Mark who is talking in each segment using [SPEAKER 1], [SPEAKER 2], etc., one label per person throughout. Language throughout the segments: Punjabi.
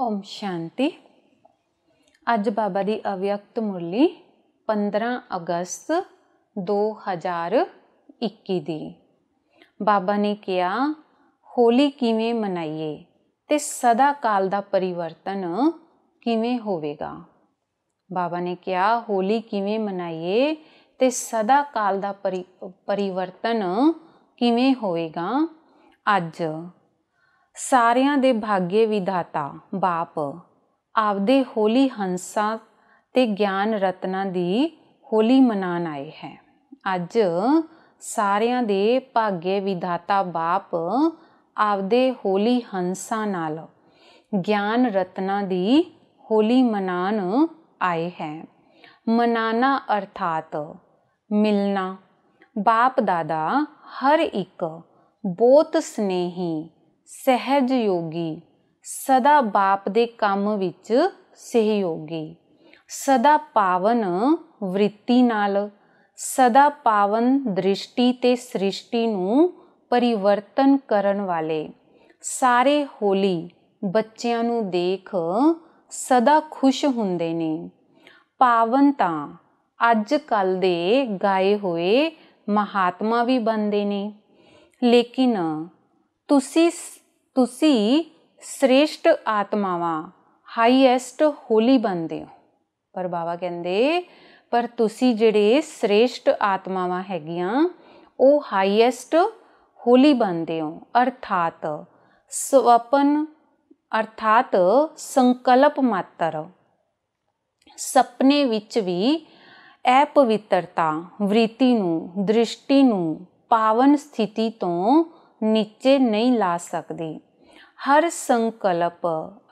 [SPEAKER 1] ਓਮ ਸ਼ਾਂਤੀ ਅੱਜ ਬਾਬਾ ਦੀ ਅਵਿਅਕਤ ਮੁਰਲੀ 15 ਅਗਸਤ 2021 ਦੀ ਬਾਬਾ ਨੇ ਕਿਹਾ ਹੋਲੀ ਕਿਵੇਂ ਮਨਾਈਏ ਤੇ ਸਦਾ ਕਾਲ ਦਾ ਪਰਿਵਰਤਨ ਕਿਵੇਂ ਹੋਵੇਗਾ ਬਾਬਾ ਨੇ ਕਿਹਾ ਹੋਲੀ ਕਿਵੇਂ ਮਨਾਈਏ ਤੇ ਸਦਾ ਕਾਲ ਦਾ ਪਰਿਵਰਤਨ ਕਿਵੇਂ ਹੋਵੇਗਾ ਅੱਜ ਸਾਰਿਆਂ ਦੇ ਭਾਗੇ ਵਿਧਾਤਾ ਬਾਪ ਆਪਦੇ ਹੋਲੀ ਹੰਸਾਂ ਤੇ ਗਿਆਨ ਰਤਨਾਂ ਦੀ ਹੋਲੀ ਮਨਾਣ ਆਏ ਹੈ ਅੱਜ ਸਾਰਿਆਂ ਦੇ ਭਾਗੇ ਵਿਧਾਤਾ ਬਾਪ ਆਪਦੇ ਹੋਲੀ ਹੰਸਾਂ ਨਾਲ ਗਿਆਨ ਰਤਨਾਂ ਦੀ ਹੋਲੀ ਮਨਾਣ ਆਏ ਹੈ ਮਨਾਣਾ ਅਰਥਾਤ ਮਿਲਣਾ ਬਾਪ ਦਾਦਾ ਹਰ ਇੱਕ ਬਹੁਤ ਸਨੇਹੀ ਸਹਿਜ ਯੋਗੀ ਸਦਾ ਬਾਪ ਦੇ ਕੰਮ ਵਿੱਚ ਸਹਿਯੋਗੀ ਸਦਾ ਪਾਵਨ ਵ੍ਰਿਤੀ ਨਾਲ ਸਦਾ ਪਾਵਨ ਦ੍ਰਿਸ਼ਟੀ ਤੇ ਸ੍ਰਿਸ਼ਟੀ ਨੂੰ ਪਰਿਵਰਤਨ ਕਰਨ ਵਾਲੇ ਸਾਰੇ ਹੋਲੀ ਬੱਚਿਆਂ ਨੂੰ ਦੇਖ ਸਦਾ ਖੁਸ਼ ਹੁੰਦੇ ਨੇ ਪਾਵਨ ਤਾਂ ਅੱਜ ਕੱਲ ਦੇ ਗਾਏ ਹੋਏ ਮਹਾਤਮਾ ਵੀ ਬੰਦੇ ਨੇ ਲੇਕਿਨ ਤੁਸੀਂ ਤੁਸੀਂ ਸ੍ਰੇਸ਼ਟ ਆਤਮਾਵਾਂ ਹਾਈਐਸਟ ਹੋਲੀ ਬੰਦੇ ਹੋ ਪਰ ਬਾਬਾ ਕਹਿੰਦੇ ਪਰ ਤੁਸੀਂ ਜਿਹੜੇ ਸ੍ਰੇਸ਼ਟ ਆਤਮਾਵਾਂ ਹੈਗੀਆਂ ਉਹ ਹਾਈਐਸਟ ਹੋਲੀ ਬੰਦੇ ਹੋ ਅਰਥਾਤ ਸਵਪਨ ਅਰਥਾਤ ਸੰਕਲਪ ਮਾਤਰ ਸੁਪਨੇ ਵਿੱਚ ਵੀ ਇਹ ਪਵਿੱਤਰਤਾ ਵ੍ਰਿਤੀ ਨੂੰ ਦ੍ਰਿਸ਼ਟੀ ਨੂੰ ਪਾਵਨ ਸਥਿਤੀ ਤੋਂ ਨੀਚੇ ਨਹੀਂ ਲਾ ਸਕਦੀ ਹਰ ਸੰਕਲਪ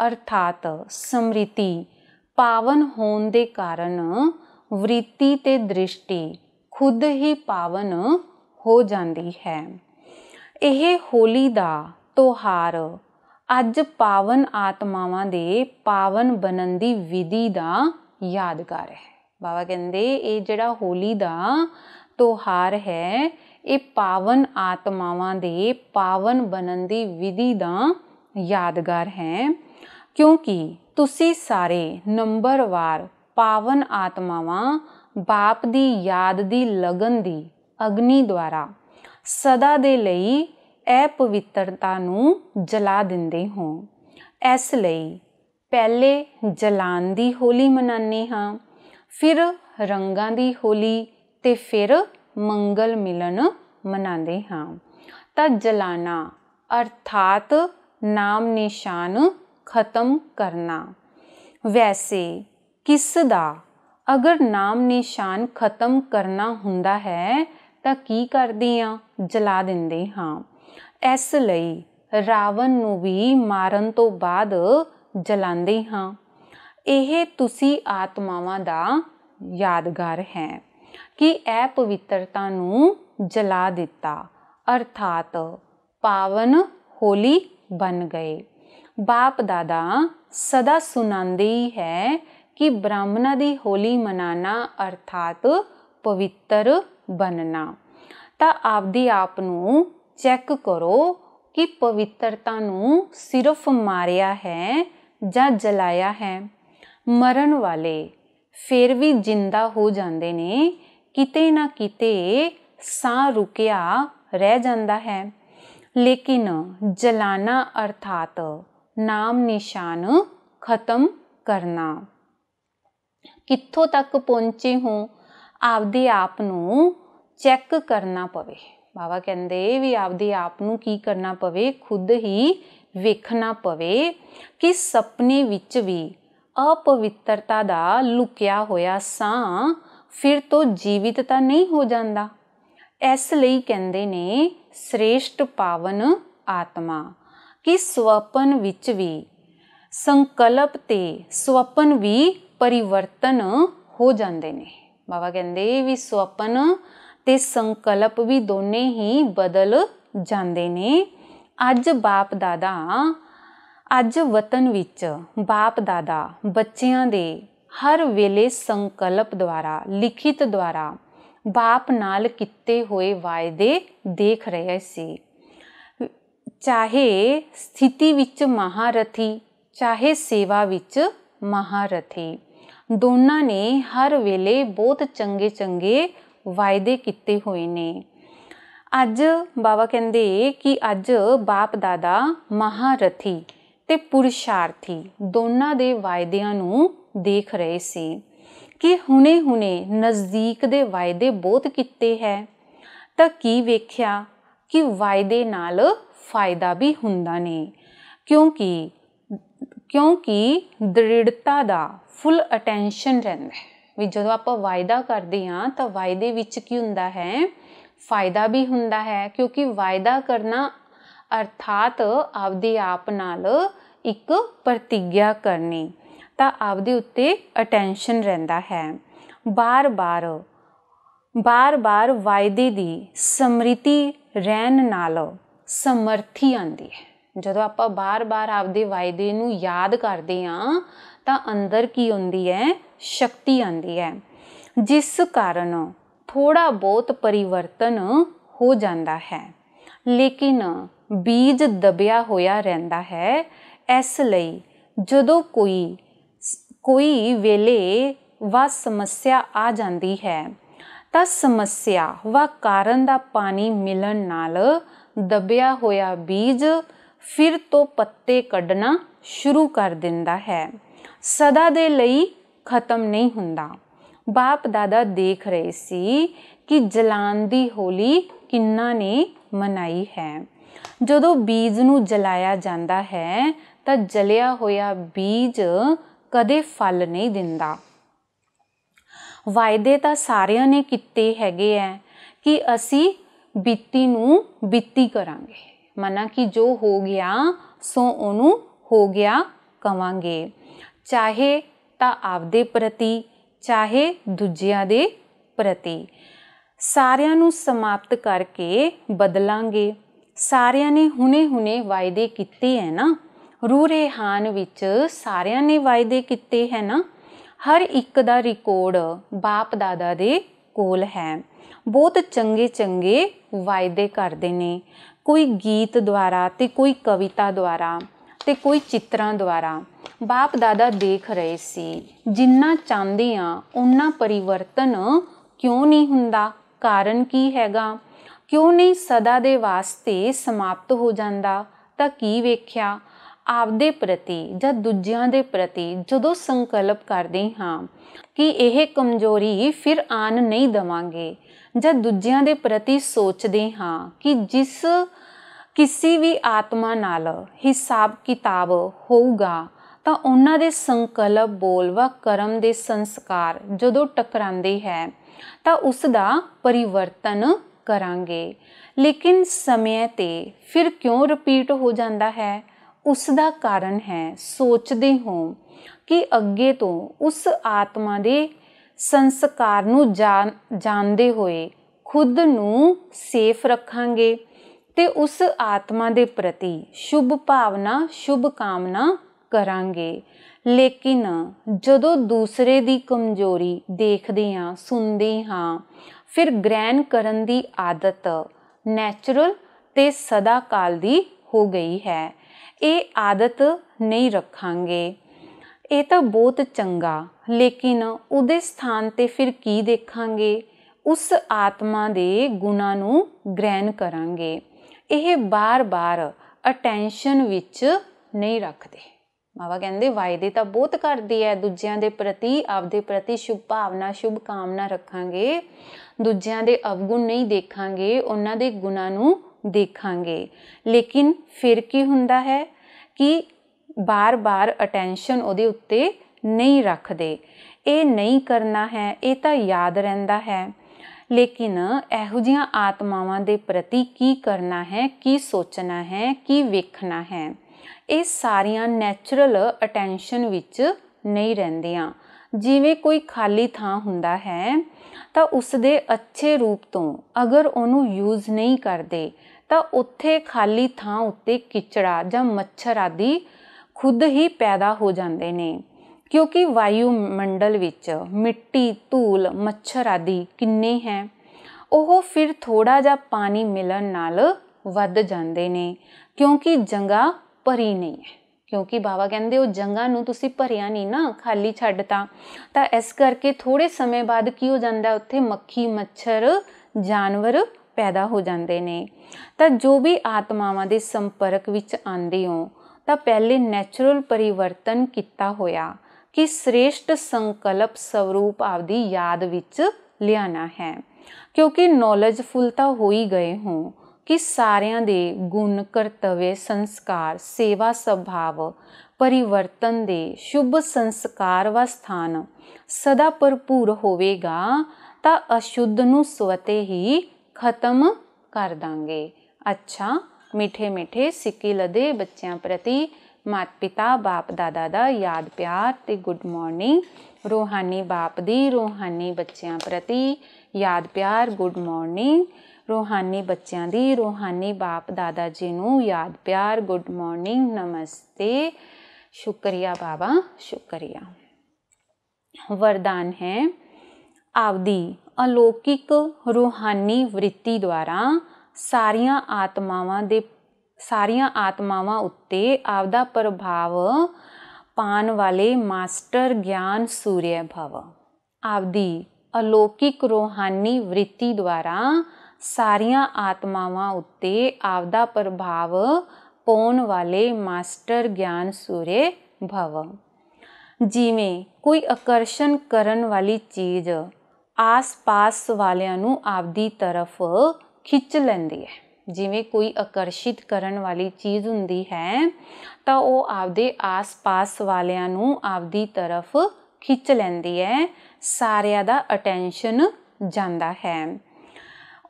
[SPEAKER 1] ਅਰਥਾਤ ਸਮ੍ਰਿਤੀ ਪਾਵਨ ਹੋਣ ਦੇ ਕਾਰਨ ਵ੍ਰਿਤੀ ਤੇ ਦ੍ਰਿਸ਼ਟੀ ਖੁਦ ਹੀ ਪਾਵਨ ਹੋ ਜਾਂਦੀ ਹੈ ਇਹ ਹੋਲੀ ਦਾ ਤੋਹਾਰ ਅੱਜ ਪਾਵਨ ਆਤਮਾਵਾਂ ਦੇ ਪਾਵਨ ਬਣਨ ਦੀ ਵਿਧੀ ਦਾ ਯਾਦਗਾਰ ਹੈ ਬਾਬਾ ਕਹਿੰਦੇ ਇਹ ਜਿਹੜਾ ਹੋਲੀ ਦਾ ਤੋਹਾਰ ਹੈ ਇਹ ਪਾਵਨ ਆਤਮਾਵਾਂ ਦੇ ਪਾਵਨ ਬਨਨ ਦੀ ਵਿਧੀ ਦਾ ਯਾਦਗਾਰ ਹੈ ਕਿਉਂਕਿ ਤੁਸੀਂ ਸਾਰੇ ਨੰਬਰਵਾਰ ਪਾਵਨ ਆਤਮਾਵਾਂ ਬਾਪ ਦੀ ਯਾਦ ਦੀ ਲਗਨ ਦੀ ਅਗਨੀ ਦੁਆਰਾ ਸਦਾ ਦੇ ਲਈ ਇਹ ਪਵਿੱਤਰਤਾ ਨੂੰ ਜਲਾ ਦਿੰਦੇ ਹੋ ਇਸ ਲਈ ਪਹਿਲੇ ਜਲਾਨ ਦੀ ਹੋਲੀ ਮਨਾਨੇ ਹਾਂ ਫਿਰ ਰੰਗਾਂ ਦੀ ਹੋਲੀ ਤੇ ਫਿਰ ਮੰਗਲ ਮਿਲਨ ਮਨਾਉਂਦੇ ਹਾਂ ਤਾਂ ਜਲਾਨਾ ਅਰਥਾਤ ਨਾਮ ਨਿਸ਼ਾਨ ਖਤਮ ਕਰਨਾ ਵੈਸੇ ਕਿਸ ਦਾ ਅਗਰ ਨਾਮ ਨਿਸ਼ਾਨ ਖਤਮ ਕਰਨਾ ਹੁੰਦਾ ਹੈ ਤਾਂ ਕੀ ਕਰਦੇ ਆ ਜਲਾ ਦਿੰਦੇ ਹਾਂ ਇਸ ਲਈ ਰਾਵਣ ਨੂੰ ਵੀ ਮਾਰਨ ਤੋਂ ਬਾਅਦ ਜਲਾਉਂਦੇ ਹਾਂ ਇਹ ਤੁਸੀਂ ਆਤਮਾਵਾਂ ਦਾ ਯਾਦਗਾਰ ਹੈ ਕਿ ਇਹ ਪਵਿੱਤਰਤਾ ਨੂੰ ਜਲਾ ਦਿੱਤਾ ਅਰਥਾਤ ਪਾਵਨ ਹੋਲੀ ਬਨ ਗਏ ਬਾਪ ਦਾਦਾ ਸਦਾ ਸੁਣਾਉਂਦੇ ਹੀ ਹੈ ਕਿ ਬ੍ਰਾਹਮਣਾ ਦੀ ਹੋਲੀ ਮਨਾਣਾ ਅਰਥਾਤ ਪਵਿੱਤਰ ਬਣਨਾ ਤਾਂ ਆਪਦੀ ਆਪ ਨੂੰ ਚੈੱਕ ਕਰੋ ਕਿ ਪਵਿੱਤਰਤਾ ਨੂੰ ਸਿਰਫ ਮਾਰਿਆ ਹੈ ਜਾਂ ਜਲਾਇਆ ਹੈ ਮਰਨ ਵਾਲੇ ਫਿਰ ਵੀ ਜਿੰਦਾ ਹੋ ਜਾਂਦੇ ਨੇ ਕਿਤੇ ਨਾ ਕਿਤੇ ਸਾਹ ਰੁਕਿਆ ਰਹਿ ਜਾਂਦਾ ਹੈ ਲੇਕਿਨ ਜਲਾਨਾ ਅਰਥਾਤ ਨਾਮ ਨਿਸ਼ਾਨ ਖਤਮ ਕਰਨਾ ਕਿੱਥੋਂ ਤੱਕ ਪਹੁੰਚੇ ਹੋ ਆਪਦੇ ਆਪ ਨੂੰ ਚੈੱਕ ਕਰਨਾ ਪਵੇ ਬਾਬਾ ਕਹਿੰਦੇ ਵੀ ਆਪਦੇ ਆਪ ਨੂੰ ਕੀ ਕਰਨਾ ਪਵੇ ਖੁਦ ਹੀ ਵੇਖਣਾ ਪਵੇ ਕਿ ਸੁਪਨੇ ਵਿੱਚ ਵੀ ਅਪਵਿੱਤਰਤਾ ਦਾ ਲੁਕਿਆ ਹੋਇਆ ਸਾਂ ਫਿਰ ਤੋਂ ਜੀਵਿਤ ਤਾਂ ਨਹੀਂ ਹੋ ਜਾਂਦਾ ਇਸ ਲਈ ਕਹਿੰਦੇ ਨੇ ਸ੍ਰੇਸ਼ਟ ਪਾਵਨ ਆਤਮਾ ਕਿ ਸਵਪਨ ਵਿੱਚ ਵੀ ਸੰਕਲਪ ਤੇ ਸਵਪਨ ਵੀ ਪਰਿਵਰਤਨ ਹੋ ਜਾਂਦੇ ਨੇ ਬਾਬਾ ਕਹਿੰਦੇ ਵੀ ਸਵਪਨ ਤੇ ਸੰਕਲਪ ਵੀ ਦੋਨੇ ਹੀ ਬਦਲ ਜਾਂਦੇ ਨੇ ਅੱਜ ਬਾਪ ਦਾਦਾ ਅੱਜ ਵਤਨ ਵਿੱਚ ਬਾਪ ਦਾਦਾ ਬੱਚਿਆਂ ਦੇ ਹਰ ਵੇਲੇ ਸੰਕਲਪ ਦੁਆਰਾ ਲਿਖਿਤ ਦੁਆਰਾ ਬਾਪ ਨਾਲ ਕੀਤੇ ਹੋਏ ਵਾਅਦੇ ਦੇਖ ਰਹੇ ਸੀ ਚਾਹੇ ਸਥਿਤੀ ਵਿੱਚ ਮਹਾਰਥੀ ਚਾਹੇ ਸੇਵਾ ਵਿੱਚ ਮਹਾਰਥੀ ਦੋਨਾਂ ਨੇ ਹਰ ਵੇਲੇ ਬਹੁਤ ਚੰਗੇ ਚੰਗੇ ਵਾਅਦੇ ਕੀਤੇ ਹੋਏ ਨੇ ਅੱਜ ਬਾਬਾ ਕਹਿੰਦੇ ਕਿ ਅੱਜ ਬਾਪ ਦਾਦਾ ਮਹਾਰਥੀ ਤੇ ਪੁਰਸ਼ਾਰਥੀ ਦੋਨਾਂ ਦੇ ਵਾਅਦਿਆਂ ਨੂੰ ਦੇਖ ਰਹੇ ਸੀ ਕਿ ਹੁਣੇ-ਹੁਣੇ ਨਜ਼ਦੀਕ ਦੇ ਵਾਅਦੇ ਬਹੁਤ ਕੀਤੇ ਹੈ ਤਾਂ ਕੀ ਵੇਖਿਆ ਕਿ ਵਾਅਦੇ ਨਾਲ ਫਾਇਦਾ ਵੀ ਹੁੰਦਾ ਨੇ ਕਿਉਂਕਿ ਕਿਉਂਕਿ ਦ੍ਰਿੜਤਾ ਦਾ ਫੁੱਲ ਅਟੈਂਸ਼ਨ ਰਹਿੰਦਾ ਹੈ ਵੀ ਜਦੋਂ ਆਪਾਂ ਵਾਅਦਾ ਕਰਦੇ ਹਾਂ ਤਾਂ ਵਾਅਦੇ ਵਿੱਚ ਕੀ ਹੁੰਦਾ ਹੈ ਫਾਇਦਾ ਵੀ ਹੁੰਦਾ ਹੈ ਕਿਉਂਕਿ ਵਾਅਦਾ ਕਰਨਾ ਅਰਥਾਤ ਆਪਦੇ ਆਪ ਨਾਲ ਇੱਕ ਪ੍ਰਤੀਗਿਆ ਕਰਨੀ ਤਾਂ ਆਪਦੇ ਉੱਤੇ ਅਟੈਂਸ਼ਨ ਰਹਿੰਦਾ ਹੈ ਬਾਰ-ਬਾਰ ਬਾਰ-ਬਾਰ ਵਾਅਦੇ ਦੀ ਸਮ੍ਰਿਤੀ ਰਹਿਣ ਨਾਲ ਸਮਰਥੀ ਆਂਦੀ ਹੈ ਜਦੋਂ ਆਪਾਂ ਬਾਰ-ਬਾਰ ਆਪਦੇ ਵਾਅਦੇ ਨੂੰ ਯਾਦ ਕਰਦੇ ਆਂ ਤਾਂ ਅੰਦਰ ਕੀ ਹੁੰਦੀ ਹੈ ਸ਼ਕਤੀ ਆਂਦੀ ਹੈ ਜਿਸ ਕਾਰਨ ਥੋੜਾ ਬਹੁਤ ਪਰਿਵਰਤਨ ਹੋ ਜਾਂਦਾ ਹੈ ਲੇਕਿਨ ਬੀਜ ਦਬਿਆ ਹੋਇਆ ਰਹਿੰਦਾ ਹੈ ਇਸ ਲਈ ਜਦੋਂ ਕੋਈ ਕੋਈ ਵੇਲੇ ਵਾ ਸਮੱਸਿਆ ਆ ਜਾਂਦੀ ਹੈ ਤਾਂ ਸਮੱਸਿਆ ਵਾ ਕਾਰਨ ਦਾ ਪਾਣੀ ਮਿਲਣ ਨਾਲ ਦਬਿਆ ਹੋਇਆ ਬੀਜ ਫਿਰ ਤੋਂ ਪੱਤੇ ਕੱਢਣਾ ਸ਼ੁਰੂ ਕਰ ਦਿੰਦਾ ਹੈ ਸਦਾ ਦੇ ਲਈ ਖਤਮ ਨਹੀਂ ਹੁੰਦਾ ਬਾਪ ਦਾਦਾ ਦੇਖ ਰਹੇ ਸੀ ਕਿ ਜਲਾਨ ਦੀ ਹੋਲੀ ਕਿੰਨਾ ਨੇ ਮਨਾਈ ਹੈ ਜਦੋਂ ਬੀਜ ਨੂੰ ਜਲਾਇਆ ਜਾਂਦਾ ਹੈ ਤਾਂ ਜਲਿਆ ਹੋਇਆ ਬੀਜ ਕਦੇ ਫਲ ਨਹੀਂ ਦਿੰਦਾ ਵਾਅਦੇ ਤਾਂ ਸਾਰਿਆਂ ਨੇ ਕੀਤੇ ਹੈਗੇ ਐ ਕਿ ਅਸੀਂ ਬੀਤੀ ਨੂੰ ਬੀਤੀ ਕਰਾਂਗੇ ਮਨਾ ਕਿ ਜੋ ਹੋ ਗਿਆ ਸੋ ਉਹਨੂੰ ਹੋ ਗਿਆ ਕਵਾਂਗੇ ਚਾਹੇ ਤਾਂ ਆਪਦੇ ਪ੍ਰਤੀ ਚਾਹੇ ਦੂਜਿਆਂ ਦੇ ਪ੍ਰਤੀ ਸਾਰਿਆਂ ਨੂੰ ਸਮਾਪਤ ਕਰਕੇ ਬਦਲਾਂਗੇ ਸਾਰਿਆਂ ਨੇ ਹੁਨੇ-ਹੁਨੇ ਵਾਅਦੇ ਕੀਤੇ ਹੈ ਨਾ ਰੂਰੇ ਹਾਨ ਵਿੱਚ ਸਾਰਿਆਂ ਨੇ ਵਾਅਦੇ ਕੀਤੇ ਹੈ ਨਾ ਹਰ ਇੱਕ ਦਾ ਰਿਕਾਰਡ ਬਾਪ ਦਾਦਾ ਦੇ ਕੋਲ ਹੈ ਬਹੁਤ ਚੰਗੇ ਚੰਗੇ ਵਾਅਦੇ ਕਰਦੇ ਨੇ ਕੋਈ ਗੀਤ ਦੁਆਰਾ ਤੇ ਕੋਈ ਕਵਿਤਾ ਦੁਆਰਾ ਤੇ ਕੋਈ ਚਿੱਤਰਾਂ ਦੁਆਰਾ ਬਾਪ ਦਾਦਾ ਦੇਖ ਰਹੇ ਸੀ ਜਿੰਨਾ ਚਾਹੁੰਦੇ ਆ ਉਹਨਾਂ ਪਰਿਵਰਤਨ ਕਿਉਂ ਨਹੀਂ ਹੁੰਦਾ ਕਾਰਨ ਕੀ ਹੈਗਾ ਕਿਉਂ ਨਹੀਂ ਸਦਾ ਦੇ ਵਾਸਤੇ ਸਮਾਪਤ ਹੋ ਜਾਂਦਾ ਤਾਂ ਕੀ ਵੇਖਿਆ ਆਪਦੇ ਪ੍ਰਤੀ ਜਾਂ ਦੂਜਿਆਂ ਦੇ ਪ੍ਰਤੀ ਜਦੋਂ ਸੰਕਲਪ ਕਰਦੇ ਹਾਂ ਕਿ ਇਹ ਕਮਜ਼ੋਰੀ ਫਿਰ ਆਨ ਨਹੀਂ ਦਵਾਂਗੇ ਜਾਂ ਦੂਜਿਆਂ ਦੇ ਪ੍ਰਤੀ ਸੋਚਦੇ ਹਾਂ ਕਿ ਜਿਸ ਕਿਸੇ ਵੀ ਆਤਮਾ ਨਾਲ ਹਿਸਾਬ ਕਿਤਾਬ ਹੋਊਗਾ ਤਾਂ ਉਹਨਾਂ ਦੇ ਸੰਕਲਪ ਬੋਲਵਾ ਕਰਮ ਦੇ ਸੰਸਕਾਰ ਜਦੋਂ ਟਕਰਾਂਦੇ ਹੈ ਤਾਂ ਉਸ ਦਾ ਪਰਿਵਰਤਨ ਕਰਾਂਗੇ ਲੇਕਿਨ ਸਮੇਂ ਤੇ ਫਿਰ ਕਿਉਂ ਰਿਪੀਟ ਹੋ ਜਾਂਦਾ ਹੈ ਉਸ ਦਾ ਕਾਰਨ ਹੈ ਸੋਚਦੇ ਹੋ ਕਿ ਅੱਗੇ ਤੋਂ ਉਸ ਆਤਮਾ ਦੇ ਸੰਸਕਾਰ ਨੂੰ ਜਾਣਦੇ ਹੋਏ ਖੁਦ ਨੂੰ ਸੇਫ ਰੱਖਾਂਗੇ ਤੇ ਉਸ ਆਤਮਾ ਦੇ ਪ੍ਰਤੀ ਸ਼ੁਭ ਭਾਵਨਾ ਸ਼ੁਭ ਕਾਮਨਾ ਕਰਾਂਗੇ ਲੇਕਿਨ ਜਦੋਂ ਦੂਸਰੇ ਦੀ ਕਮਜ਼ੋਰੀ ਦੇਖਦੇ ਹਾਂ ਸੁਣਦੇ ਹਾਂ ਫਿਰ ਗ੍ਰੈਨ ਕਰਨ ਦੀ ਆਦਤ ਨੈਚੁਰਲ ਤੇ ਸਦਾ ਕਾਲ ਦੀ ਹੋ ਗਈ ਹੈ ਇਹ ਆਦਤ ਨਹੀਂ ਰੱਖਾਂਗੇ ਇਹ ਤਾਂ ਬਹੁਤ ਚੰਗਾ ਲੇਕਿਨ ਉਹਦੇ ਸਥਾਨ ਤੇ ਫਿਰ ਕੀ ਦੇਖਾਂਗੇ ਉਸ ਆਤਮਾ ਦੇ ਗੁਨਾ ਨੂੰ ਗ੍ਰੈਨ ਕਰਾਂਗੇ ਇਹ ਬਾਰ-ਬਾਰ ਅਟੈਂਸ਼ਨ ਵਿੱਚ ਨਹੀਂ ਰੱਖਦੇ ਮਾਵਾ ਕਹਿੰਦੇ ਵਾਅਦੇ ਤਾਂ ਬਹੁਤ ਕਰਦੀ ਹੈ ਦੂਜਿਆਂ ਦੇ ਪ੍ਰਤੀ ਆਪਦੇ ਪ੍ਰਤੀ ਸ਼ੁਭ ਭਾਵਨਾ ਸ਼ੁਭ ਕਾਮਨਾ ਰੱਖਾਂਗੇ ਦੂਜਿਆਂ ਦੇ ਅਵਗੁਣ ਨਹੀਂ ਦੇਖਾਂਗੇ ਉਹਨਾਂ ਦੇ ਗੁਣਾਂ ਨੂੰ ਦੇਖਾਂਗੇ ਲੇਕਿਨ ਫਿਰ ਕੀ ਹੁੰਦਾ ਹੈ ਕਿ ਬਾਰ-ਬਾਰ ਅਟੈਂਸ਼ਨ ਉਹਦੇ ਉੱਤੇ ਨਹੀਂ ਰੱਖਦੇ ਇਹ ਨਹੀਂ ਕਰਨਾ ਹੈ ਇਹ ਤਾਂ ਯਾਦ ਰਹਿੰਦਾ ਹੈ ਲੇਕਿਨ ਇਹੋ ਜੀਆਂ ਆਤਮਾਵਾਂ ਦੇ ਪ੍ਰਤੀ ਕੀ ਕਰਨਾ ਹੈ ਕੀ ਸੋਚਣਾ ਹੈ ਕੀ ਵੇਖਣਾ ਹੈ ਇਹ ਸਾਰੀਆਂ ਨੇਚਰਲ ਅਟੈਂਸ਼ਨ ਵਿੱਚ ਨਹੀਂ ਰਹਿੰਦੀਆਂ ਜਿਵੇਂ ਕੋਈ ਖਾਲੀ ਥਾਂ ਹੁੰਦਾ ਹੈ ਤਾਂ ਉਸ ਦੇ ਅੱਛੇ ਰੂਪ ਤੋਂ ਅਗਰ ਉਹਨੂੰ ਯੂਜ਼ ਨਹੀਂ ਕਰਦੇ ਤਾਂ ਉੱਥੇ ਖਾਲੀ ਥਾਂ ਉੱਤੇ ਕਿਚੜਾ ਜਾਂ ਮੱਛਰ ਆਦਿ ਖੁਦ ਹੀ ਪੈਦਾ ਹੋ ਜਾਂਦੇ ਨੇ ਕਿਉਂਕਿ ਵਾਯੂ ਮੰਡਲ ਵਿੱਚ ਮਿੱਟੀ ਧੂਲ ਮੱਛਰ ਆਦਿ ਕਿੰਨੇ ਹੈ ਉਹ ਫਿਰ ਥੋੜਾ ਜਿਹਾ ਪਾਣੀ ਮਿਲਣ ਨਾਲ ਵੱਧ ਜਾਂਦੇ ਨੇ ਕਿਉਂਕਿ ਜੰਗਾ ਭਰੀ ਨਹੀਂ ਹੈ ਕਿਉਂਕਿ ਬਾਬਾ ਕਹਿੰਦੇ ਉਹ ਜੰਗਾ ਨੂੰ ਤੁਸੀਂ ਭਰਿਆ ਨਹੀਂ ਨਾ ਖਾਲੀ ਛੱਡਤਾ ਤਾਂ ਇਸ ਕਰਕੇ ਥੋੜੇ ਸਮੇਂ ਬਾਅਦ ਕੀ ਹੋ ਜਾਂਦਾ ਉੱਥੇ ਮੱਖੀ ਮੱਛਰ ਜਾਨਵਰ ਪੈਦਾ ਹੋ ਜਾਂਦੇ ਨੇ ਤਾਂ ਜੋ ਵੀ ਆਤਮਾਵਾਂ ਦੇ ਸੰਪਰਕ ਵਿੱਚ ਆਂਦੇ ਹੋ ਤਾਂ ਪਹਿਲੇ ਨੇਚਰਲ ਪਰਿਵਰਤਨ ਕੀਤਾ ਹੋਇਆ ਕਿ ਸ੍ਰੇਸ਼ਟ ਸੰਕਲਪ ਸਰੂਪ ਆਪਦੀ ਯਾਦ ਵਿੱਚ ਲਿਆਣਾ ਹੈ ਕਿਉਂਕਿ ਨੌਲੇਜ ਤਾਂ ਹੋ ਹੀ ਗਏ ਹੋ ਕਿ ਸਾਰਿਆਂ ਦੇ ਗੁਣ ਕਰਤਵੇ ਸੰਸਕਾਰ ਸੇਵਾ ਸੁਭਾਵ ਪਰਿਵਰਤਨ ਦੇ ਸ਼ੁਭ ਸੰਸਕਾਰ ਵਾ ਸਥਾਨ ਸਦਾ ਭਰਪੂਰ ਹੋਵੇਗਾ ਤਾਂ ਅਸ਼ੁੱਧ ਨੂੰ ਸਵਤੇ ਹੀ ਖਤਮ ਕਰ ਦਾਂਗੇ ਅੱਛਾ ਮਿੱਠੇ ਮਿੱਠੇ ਸਿੱਕੀ ਲਦੇ ਬੱਚਿਆਂ ਪ੍ਰਤੀ ਮਾਤ-ਪਿਤਾ ਬਾਪ ਦਾਦਾ ਦਾ ਯਾਦ ਪਿਆਰ ਤੇ ਗੁੱਡ ਮਾਰਨਿੰਗ ਰੋਹਾਨੀ ਬਾਪ ਦੀ ਰੋਹਾਨੀ ਬੱਚਿਆਂ ਪ੍ਰਤੀ ਯਾਦ ਪਿਆਰ ਗੁੱਡ ਮਾਰਨਿੰਗ ਰੋਹਾਨੀ ਬੱਚਿਆਂ ਦੀ ਰੋਹਾਨੀ ਬਾਪ ਦਾਦਾ ਜੀ ਨੂੰ ਯਾਦ ਪਿਆਰ ਗੁੱਡ ਮਾਰਨਿੰਗ ਨਮਸਤੇ ਸ਼ੁਕਰੀਆ ਬਾਬਾ ਸ਼ੁਕਰੀਆ ਵਰਦਾਨ ਹੈ ਆਪਦੀ ਅਲੌਕਿਕ ਰੋਹਾਨੀ ਵ੍ਰਿਤੀ ਦੁਆਰਾ ਸਾਰੀਆਂ ਆਤਮਾਵਾਂ ਦੇ ਸਾਰੀਆਂ ਆਤਮਾਵਾਂ ਉੱਤੇ ਆਪਦਾ ਪ੍ਰਭਾਵ ਪਾਣ ਵਾਲੇ ਮਾਸਟਰ ਗਿਆਨ ਸੂਰਿਆ ਭਵ ਆਪਦੀ ਅਲੌਕਿਕ ਰੋਹਾਨੀ ਵ੍ਰਿਤੀ ਦੁਆਰਾ ਸਾਰੀਆਂ ਆਤਮਾਵਾਂ ਉੱਤੇ ਆਪਦਾ ਪ੍ਰਭਾਵ ਪਾਉਣ ਵਾਲੇ ਮਾਸਟਰ ਗਿਆਨ ਸੂਰੇ ਭਵ ਜਿਵੇਂ ਕੋਈ ਆਕਰਸ਼ਣ ਕਰਨ ਵਾਲੀ ਚੀਜ਼ ਆਸ-ਪਾਸ ਵਾਲਿਆਂ ਨੂੰ ਆਪਦੀ ਤਰਫ ਖਿੱਚ ਲੈਂਦੀ ਹੈ ਜਿਵੇਂ ਕੋਈ ਆਕਰਸ਼ਿਤ ਕਰਨ ਵਾਲੀ ਚੀਜ਼ ਹੁੰਦੀ ਹੈ ਤਾਂ ਉਹ ਆਪਦੇ ਆਸ-ਪਾਸ ਵਾਲਿਆਂ ਨੂੰ ਆਪਦੀ ਤਰਫ ਖਿੱਚ ਲੈਂਦੀ ਹੈ ਸਾਰਿਆਂ ਦਾ ਅਟੈਂਸ਼ਨ ਜਾਂਦਾ ਹੈ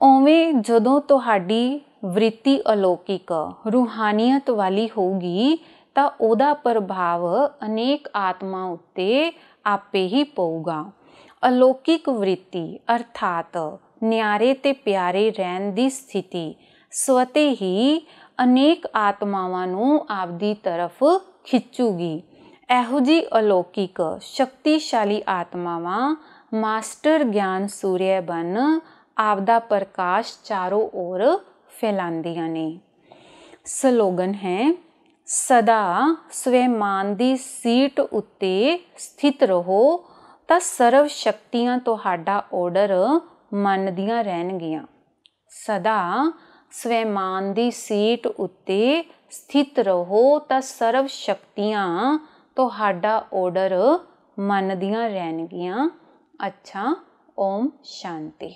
[SPEAKER 1] ਉਵੇਂ ਜਦੋਂ ਤੁਹਾਡੀ ਵ੍ਰਿਤੀ ਅਲੋਕਿਕ ਰੂਹਾਨੀਅਤ ਵਾਲੀ ਹੋਊਗੀ ਤਾਂ ਉਹਦਾ ਪ੍ਰਭਾਵ ਅਨੇਕ ਆਤਮਾ ਉੱਤੇ ਆਪੇ ਹੀ ਪਊਗਾ ਅਲੋਕਿਕ ਵ੍ਰਿਤੀ ਅਰਥਾਤ ਨਿਆਰੇ ਤੇ ਪਿਆਰੇ ਰਹਿਣ ਦੀ ਸਥਿਤੀ ਸਵਤੇ ਹੀ ਅਨੇਕ ਆਤਮਾਵਾਂ ਨੂੰ ਆਪਦੀ ਤਰਫ ਖਿੱਚੂਗੀ ਇਹੋ ਜੀ ਅਲੋਕਿਕ ਸ਼ਕਤੀਸ਼ਾਲੀ ਆਤਮਾਵਾਂ ਮਾਸਟਰ ਗਿਆਨ ਸੂਰਿਆ ਬਨ ਆਪਦਾ ਪ੍ਰਕਾਸ਼ ਚਾਰੋਂ ਓਰ ਫੈਲਾਉਂਦੀਆਂ ਨੇ ਸਲੋਗਨ ਹੈ ਸਦਾ ਸਵੈਮਾਨ ਦੀ ਸੀਟ ਉੱਤੇ ਸਥਿਤ ਰਹੋ ਤਾਂ ਸਰਵ ਸ਼ਕਤੀਆਂ ਤੁਹਾਡਾ ਆਰਡਰ ਮੰਨਦੀਆਂ ਰਹਿਣਗੀਆਂ ਸਦਾ ਸਵੈਮਾਨ ਦੀ ਸੀਟ ਉੱਤੇ ਸਥਿਤ ਰਹੋ ਤਾਂ ਸਰਵ ਸ਼ਕਤੀਆਂ ਤੁਹਾਡਾ ਆਰਡਰ ਮੰਨਦੀਆਂ ਰਹਿਣਗੀਆਂ ਅੱਛਾ ਓਮ ਸ਼ਾਂਤੀ